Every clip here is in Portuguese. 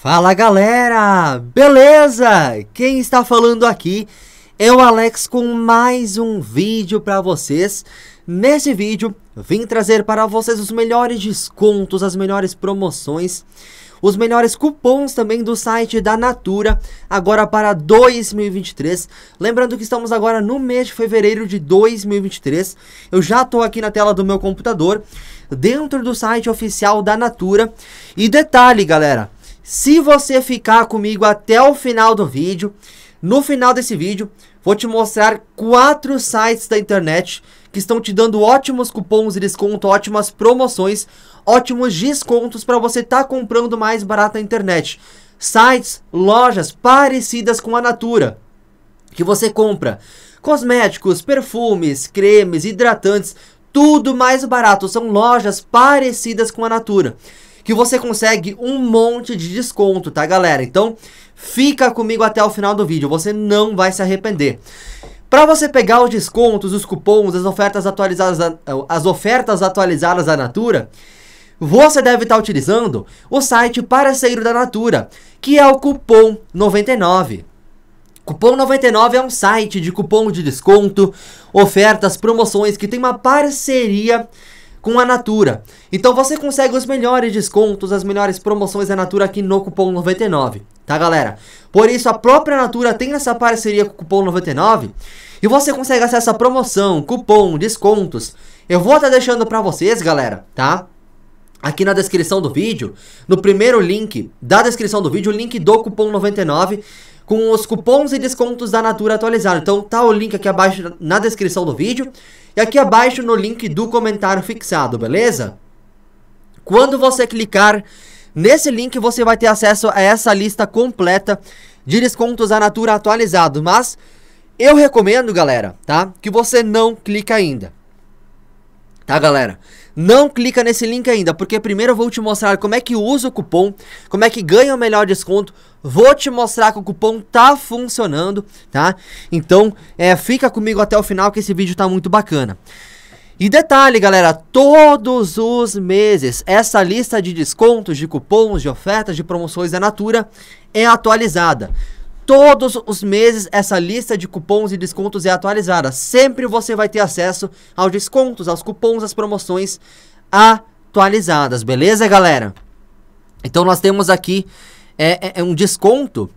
Fala galera, beleza? Quem está falando aqui é o Alex com mais um vídeo para vocês. Nesse vídeo, vim trazer para vocês os melhores descontos, as melhores promoções, os melhores cupons também do site da Natura, agora para 2023. Lembrando que estamos agora no mês de fevereiro de 2023. Eu já estou aqui na tela do meu computador, dentro do site oficial da Natura. E detalhe, galera, se você ficar comigo até o final do vídeo, no final desse vídeo, vou te mostrar quatro sites da internet que estão te dando ótimos cupons de desconto, ótimas promoções, ótimos descontos para você estar tá comprando mais barato na internet. Sites, lojas parecidas com a Natura, que você compra cosméticos, perfumes, cremes, hidratantes, tudo mais barato. São lojas parecidas com a Natura que você consegue um monte de desconto, tá galera? Então fica comigo até o final do vídeo, você não vai se arrepender. Para você pegar os descontos, os cupons, as ofertas atualizadas as ofertas atualizadas da Natura, você deve estar tá utilizando o site parceiro da Natura, que é o cupom 99. Cupom 99 é um site de cupom de desconto, ofertas, promoções que tem uma parceria com a Natura. Então você consegue os melhores descontos, as melhores promoções da Natura aqui no cupom 99, tá galera? Por isso a própria Natura tem essa parceria com o cupom 99 e você consegue acessar promoção, cupom, descontos. Eu vou estar tá deixando para vocês, galera, tá? aqui na descrição do vídeo, no primeiro link da descrição do vídeo, o link do cupom 99 com os cupons e descontos da Natura atualizado. Então tá o link aqui abaixo na descrição do vídeo e aqui abaixo no link do comentário fixado, beleza? Quando você clicar nesse link, você vai ter acesso a essa lista completa de descontos da Natura atualizado, mas eu recomendo, galera, tá? Que você não clica ainda. Tá, galera? Não clica nesse link ainda, porque primeiro eu vou te mostrar como é que usa o cupom, como é que ganha o melhor desconto. Vou te mostrar que o cupom tá funcionando, tá? Então, é, fica comigo até o final que esse vídeo tá muito bacana. E detalhe, galera, todos os meses essa lista de descontos, de cupons, de ofertas, de promoções da Natura é atualizada. Todos os meses essa lista de cupons e descontos é atualizada. Sempre você vai ter acesso aos descontos, aos cupons, às promoções atualizadas, beleza, galera? Então nós temos aqui é, é, é um desconto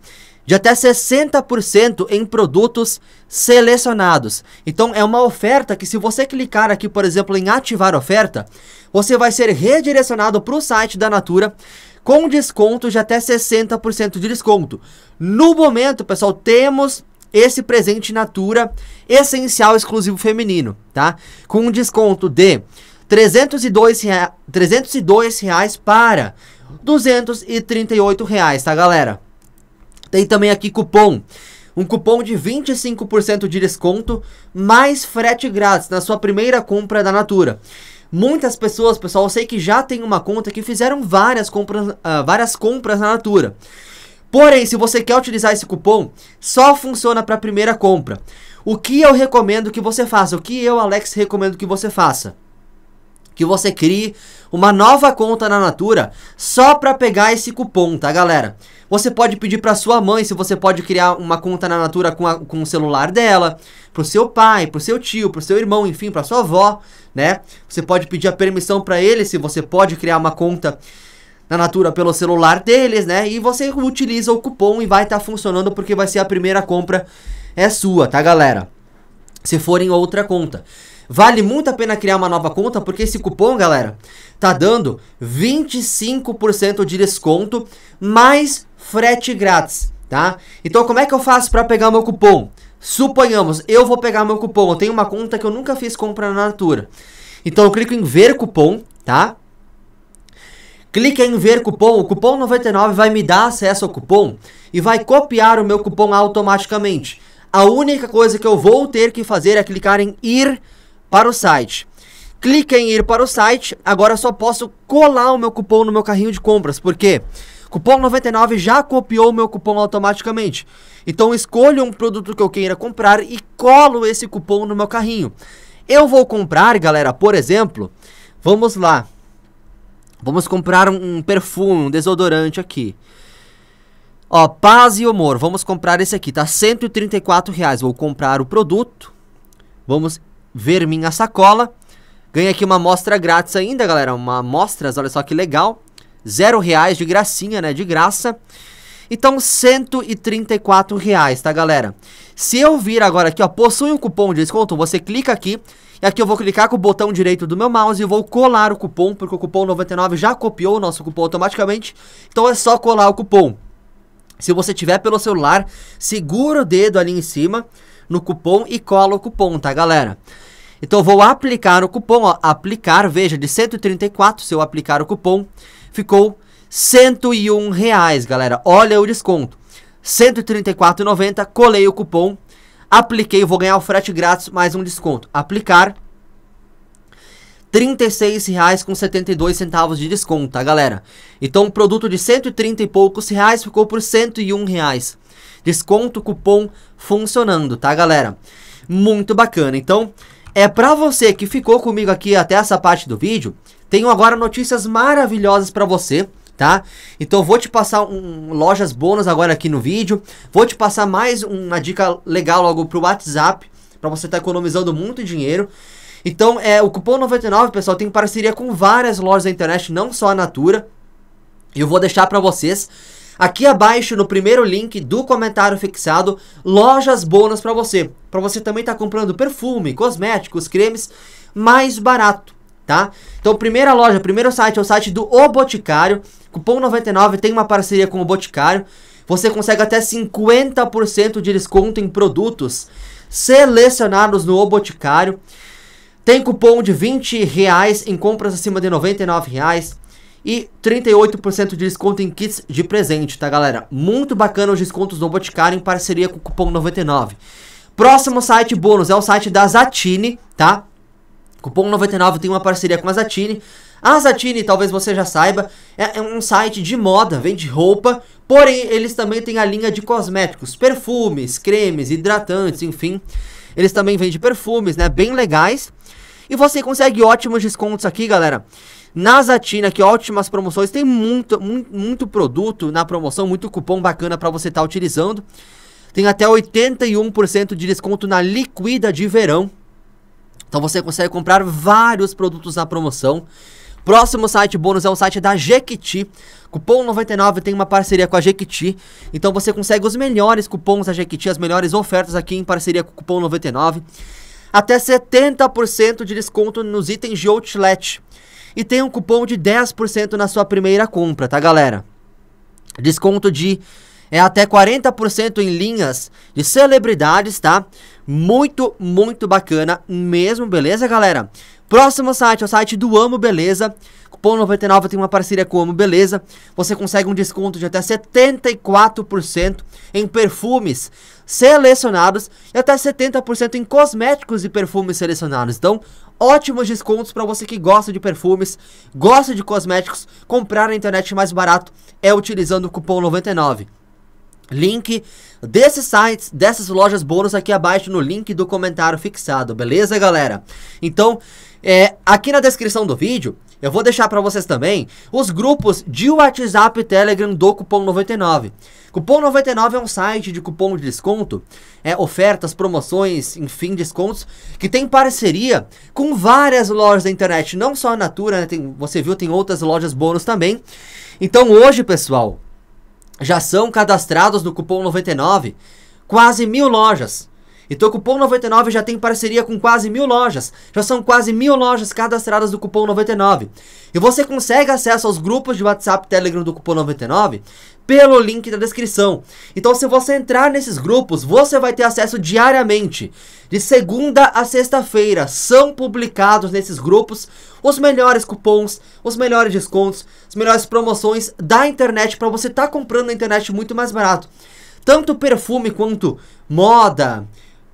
de até 60% em produtos selecionados. Então é uma oferta que se você clicar aqui, por exemplo, em ativar oferta, você vai ser redirecionado para o site da Natura com desconto de até 60% de desconto. No momento, pessoal, temos esse presente Natura essencial exclusivo feminino, tá? Com um desconto de 302, rea 302 reais para 238, reais, tá, galera? Tem também aqui cupom um cupom de 25% de desconto mais frete grátis na sua primeira compra da Natura. Muitas pessoas, pessoal, eu sei que já tem uma conta que fizeram várias compras, uh, várias compras na Natura. Porém, se você quer utilizar esse cupom, só funciona para a primeira compra. O que eu recomendo que você faça? O que eu, Alex, recomendo que você faça? que você crie uma nova conta na Natura só para pegar esse cupom, tá, galera? Você pode pedir para sua mãe se você pode criar uma conta na Natura com, a, com o celular dela, pro seu pai, pro seu tio, pro seu irmão, enfim, para sua avó, né? Você pode pedir a permissão para ele se você pode criar uma conta na Natura pelo celular deles, né? E você utiliza o cupom e vai estar tá funcionando porque vai ser a primeira compra é sua, tá, galera? Se for em outra conta. Vale muito a pena criar uma nova conta, porque esse cupom, galera, tá dando 25% de desconto, mais frete grátis, tá? Então como é que eu faço para pegar meu cupom? Suponhamos, eu vou pegar meu cupom, eu tenho uma conta que eu nunca fiz compra na Natura. Então eu clico em ver cupom, tá? Clique em ver cupom, o cupom 99 vai me dar acesso ao cupom e vai copiar o meu cupom automaticamente. A única coisa que eu vou ter que fazer é clicar em ir para o site. clique em ir para o site, agora só posso colar o meu cupom no meu carrinho de compras, porque cupom 99 já copiou o meu cupom automaticamente. Então escolho um produto que eu queira comprar e colo esse cupom no meu carrinho. Eu vou comprar, galera, por exemplo, vamos lá. Vamos comprar um, um perfume, um desodorante aqui. Ó, paz e humor. Vamos comprar esse aqui, tá? 134 reais. Vou comprar o produto. Vamos ver minha sacola. Ganhei aqui uma amostra grátis ainda, galera. Uma amostra olha só que legal. Zero reais de gracinha, né? De graça. Então, 134 reais, tá, galera? Se eu vir agora aqui, ó, possui um cupom de desconto, você clica aqui. E aqui eu vou clicar com o botão direito do meu mouse e vou colar o cupom, porque o cupom 99 já copiou o nosso cupom automaticamente. Então é só colar o cupom. Se você tiver pelo celular, segura o dedo ali em cima no cupom e cola o cupom, tá, galera? Então vou aplicar o cupom, ó, aplicar, veja, de 134, se eu aplicar o cupom, ficou 101 reais, galera. Olha o desconto. 134,90, colei o cupom, apliquei, vou ganhar o frete grátis, mais um desconto. Aplicar R$ 36,72 de desconto, tá, galera? Então, o produto de 130 e poucos reais ficou por 101 reais. Desconto cupom funcionando, tá, galera? Muito bacana. Então, é para você que ficou comigo aqui até essa parte do vídeo, tenho agora notícias maravilhosas para você. Tá? Então vou te passar um, lojas bônus agora aqui no vídeo. Vou te passar mais uma dica legal logo pro WhatsApp, para você estar tá economizando muito dinheiro. Então, é, o cupom 99, pessoal, tem parceria com várias lojas da internet, não só a Natura. E eu vou deixar para vocês aqui abaixo no primeiro link do comentário fixado, lojas bônus para você. Para você também estar tá comprando perfume, cosméticos, cremes mais barato, tá? Então, primeira loja, primeiro site é o site do O Boticário. Cupom 99 tem uma parceria com o Boticário. Você consegue até 50% de desconto em produtos selecionados no O Boticário. Tem cupom de 20 reais em compras acima de 99 reais e 38% de desconto em kits de presente, tá galera? Muito bacana os descontos do Boticário em parceria com o cupom 99. Próximo site bônus é o site da Zatini, tá? Cupom 99 tem uma parceria com a Zatini. A Zatini, talvez você já saiba, é, é, um site de moda, vende roupa, porém eles também têm a linha de cosméticos, perfumes, cremes, hidratantes, enfim. Eles também vendem perfumes, né? Bem legais. E você consegue ótimos descontos aqui, galera. Na Zatina, que ótimas promoções. Tem muito, muito, muito produto na promoção, muito cupom bacana para você estar tá utilizando. Tem até 81% de desconto na liquida de verão. Então você consegue comprar vários produtos na promoção. Próximo site bônus é o site da Jequiti. Cupom 99 tem uma parceria com a Jequiti, então você consegue os melhores cupons da Jequiti, as melhores ofertas aqui em parceria com o cupom 99. Até 70% de desconto nos itens de outlet. E tem um cupom de 10% na sua primeira compra, tá galera? Desconto de é até 40% em linhas de celebridades, tá? Muito, muito bacana mesmo, beleza, galera? Próximo site é o site do Amo Beleza. Cupom 99 tem uma parceria com o Amo Beleza. Você consegue um desconto de até 74% em perfumes selecionados e até 70% em cosméticos e perfumes selecionados. Então, ótimos descontos para você que gosta de perfumes, gosta de cosméticos. Comprar na internet mais barato é utilizando o cupom 99. Link desses sites, dessas lojas bônus aqui abaixo no link do comentário fixado, beleza, galera? Então, é, aqui na descrição do vídeo, eu vou deixar para vocês também os grupos de WhatsApp e Telegram do Cupom 99. Cupom 99 é um site de cupom de desconto, é, ofertas, promoções, enfim, descontos, que tem parceria com várias lojas da internet, não só a Natura, né, tem, você viu, tem outras lojas bônus também. Então hoje, pessoal, já são cadastrados no cupom 99 quase mil lojas e o Cupom 99 já tem parceria com quase mil lojas. Já são quase mil lojas cadastradas do Cupom 99. E você consegue acesso aos grupos de WhatsApp Telegram do Cupom 99 pelo link da descrição. Então, se você entrar nesses grupos, você vai ter acesso diariamente. De segunda a sexta-feira, são publicados nesses grupos os melhores cupons, os melhores descontos, as melhores promoções da internet para você estar tá comprando na internet muito mais barato. Tanto perfume quanto moda,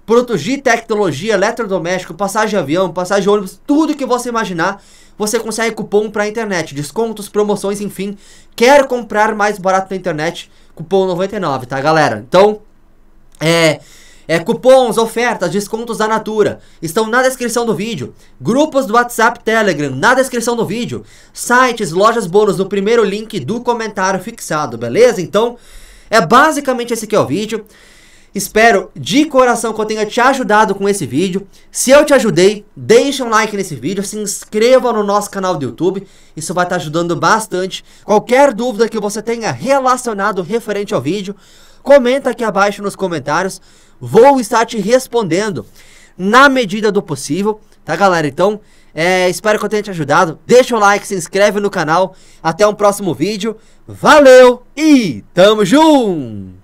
produzir tecnologia, eletrodoméstico, passagem de avião, passagem de ônibus, tudo que você imaginar, você consegue cupom para internet, descontos, promoções, enfim. Quer comprar mais barato na internet? Cupom 99, tá, galera? Então, é, é cupons, ofertas, descontos da Natura estão na descrição do vídeo. Grupos do WhatsApp, Telegram na descrição do vídeo. Sites, lojas bônus no primeiro link do comentário fixado, beleza? Então, é basicamente esse que é o vídeo. Espero de coração que eu tenha te ajudado com esse vídeo. Se eu te ajudei, deixa um like nesse vídeo, se inscreva no nosso canal do YouTube. Isso vai estar ajudando bastante. Qualquer dúvida que você tenha relacionado referente ao vídeo, comenta aqui abaixo nos comentários. Vou estar te respondendo na medida do possível, tá galera? Então, é, espero que eu tenha te ajudado. Deixa o like, se inscreve no canal. Até um próximo vídeo. Valeu e tamo junto!